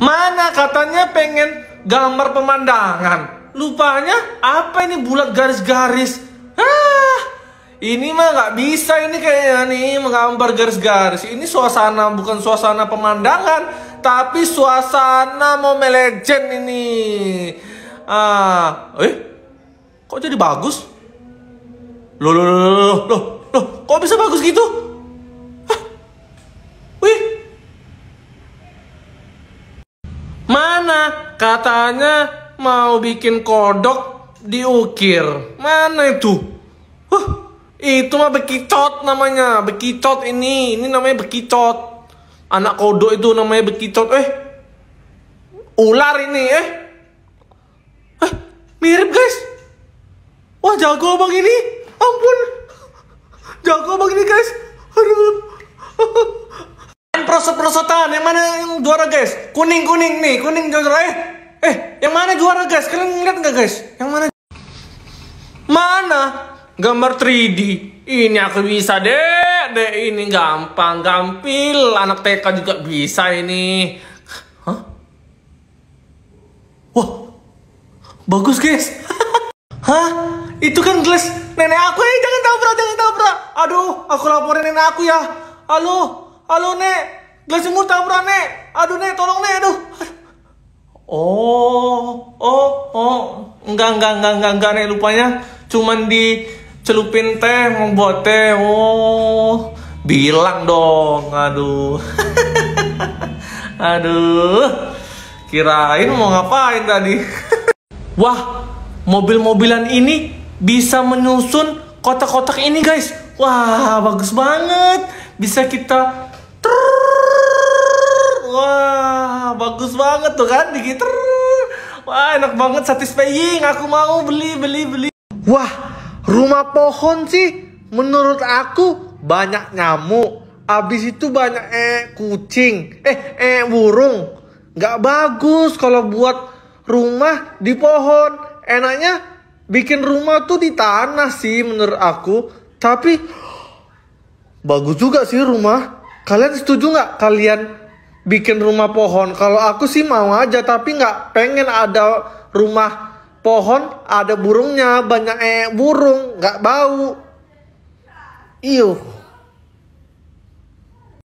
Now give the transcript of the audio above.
Mana katanya pengen gambar pemandangan. Lupanya apa ini bulat garis-garis? Ah, ini mah nggak bisa ini kayaknya nih menggambar garis-garis. Ini suasana bukan suasana pemandangan, tapi suasana mau legend ini. Ah, eh, kok jadi bagus? Loh, loh, loh, loh, loh, loh, kok bisa bagus gitu? katanya mau bikin kodok diukir. Mana itu? Huh, itu mah bekicot namanya. Bekicot ini, ini namanya bekicot. Anak kodok itu namanya bekicot. Eh, ular ini eh. Eh, mirip guys. Wah, jago bang ini. Ampun. Jago bang ini guys. Aduh perosot-perosotan yang mana yang juara guys kuning kuning nih kuning juara eh eh yang mana juara guys kalian lihat nggak guys yang mana mana gambar 3D ini aku bisa deh deh ini gampang gampil anak TK juga bisa ini Hah? wah bagus guys Hah? Itu kan gelas nenek aku. Eh, jangan tabrak, jangan tabrak. Aduh, aku laporin nenek aku ya. Halo, halo, Nek. Gelas semur taburan, Nek. Aduh, Nek, tolong, Nek. Aduh. Oh, oh, oh. Enggak, enggak, enggak, enggak, enggak, Nek. Lupanya cuman dicelupin teh, membuat teh. Oh, bilang dong. Aduh. aduh. Kirain mau ngapain tadi. Wah, mobil-mobilan ini bisa menyusun kotak-kotak ini, guys. Wah, bagus banget. Bisa kita wah bagus banget tuh kan di gitar wah enak banget satisfying aku mau beli beli beli wah rumah pohon sih menurut aku banyak nyamuk abis itu banyak eh kucing eh eh burung nggak bagus kalau buat rumah di pohon enaknya bikin rumah tuh di tanah sih menurut aku tapi bagus juga sih rumah kalian setuju nggak kalian bikin rumah pohon. Kalau aku sih mau aja, tapi nggak pengen ada rumah pohon, ada burungnya, banyak eh burung, nggak bau. Iyo.